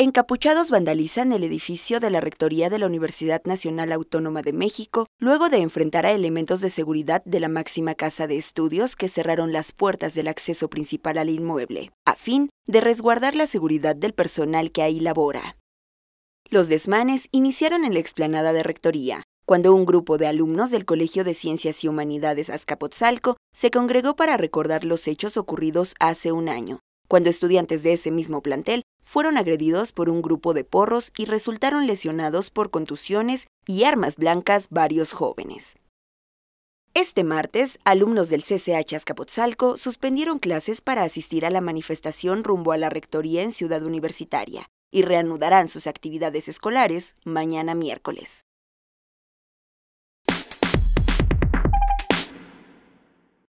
Encapuchados vandalizan el edificio de la Rectoría de la Universidad Nacional Autónoma de México luego de enfrentar a elementos de seguridad de la máxima casa de estudios que cerraron las puertas del acceso principal al inmueble, a fin de resguardar la seguridad del personal que ahí labora. Los desmanes iniciaron en la explanada de Rectoría, cuando un grupo de alumnos del Colegio de Ciencias y Humanidades Azcapotzalco se congregó para recordar los hechos ocurridos hace un año, cuando estudiantes de ese mismo plantel fueron agredidos por un grupo de porros y resultaron lesionados por contusiones y armas blancas varios jóvenes. Este martes, alumnos del CCH Azcapotzalco suspendieron clases para asistir a la manifestación rumbo a la Rectoría en Ciudad Universitaria y reanudarán sus actividades escolares mañana miércoles.